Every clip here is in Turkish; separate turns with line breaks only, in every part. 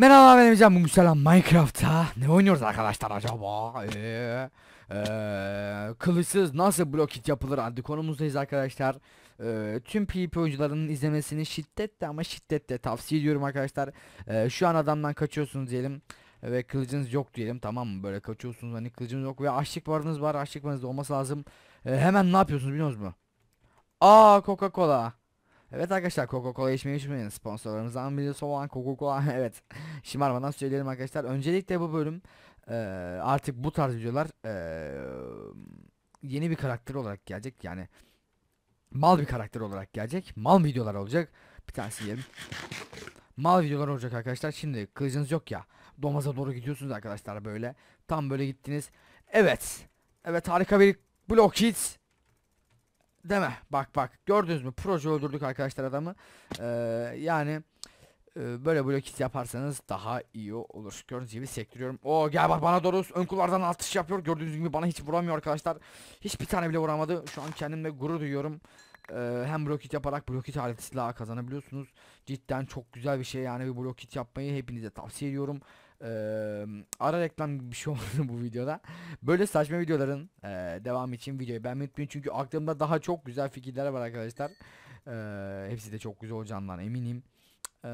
Merhaba benim canım. bugün Minecraft'ta ne oynuyoruz arkadaşlar acaba? Ee, ee, kılıçsız nasıl blokit yapılır adlı konumuzdayız arkadaşlar. Ee, tüm PvP oyuncularının izlemesini şiddetle ama şiddetle tavsiye ediyorum arkadaşlar. Ee, şu an adamdan kaçıyorsunuz diyelim ve kılıcınız yok diyelim tamam mı? Böyle kaçıyorsunuz hani kılıcınız yok ve açlık varınız var açlık varınız olması lazım. Ee, hemen ne yapıyorsunuz biliyor musunuz? Aa Coca Cola. Evet arkadaşlar Coca-Cola içmeyi unutmayın. Sponsorlarımızdan birisi olan Coca-Cola. evet. Şımarmadan söyleyelim arkadaşlar. Öncelikle bu bölüm e, artık bu tarz videolar e, yeni bir karakter olarak gelecek. Yani mal bir karakter olarak gelecek. Mal videolar olacak. Bir tanesi yiyelim. Mal videolar olacak arkadaşlar. Şimdi kılıcınız yok ya. Domaza doğru gidiyorsunuz arkadaşlar böyle. Tam böyle gittiniz. Evet. Evet harika bir blok hit. Deme. Bak bak. Gördünüz mü? Proje öldürdük arkadaşlar adamı. Ee, yani e, böyle blokit yaparsanız daha iyi olur. Gördüğünüz gibi sektiriyorum. O gel bak bana doğru ön kullardan atış yapıyor. Gördüğünüz gibi bana hiç vuramıyor arkadaşlar. Hiçbir tane bile vuramadı. Şu an kendimle gurur duyuyorum. Ee, hem blokit yaparak blokit aleti silahı kazanabiliyorsunuz. Cidden çok güzel bir şey yani bir blokit yapmayı hepinize tavsiye ediyorum. Ee, ara reklam bir şey olmadı bu videoda. Böyle saçma videoların e, devamı için videoyu beğenmeyi unutmayın. Çünkü aklımda daha çok güzel fikirler var arkadaşlar. Ee, hepsi de çok güzel olacağından eminim. Ee,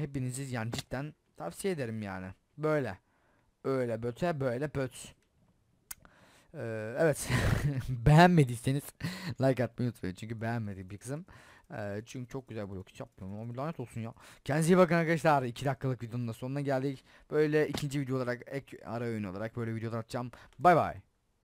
hepinizi yani cidden tavsiye ederim yani. Böyle. Öyle böte böyle böt. Ee, evet beğenmediyseniz like atmayı unutmayın çünkü beğenmedi bir kızım. Ee, çünkü çok güzel blok hiç yapmıyorum ama lanet olsun ya. Kendinize iyi bakın arkadaşlar 2 dakikalık videonun da sonuna geldik. Böyle ikinci video olarak ek ara öğün olarak böyle videolar atacağım. Bay bay.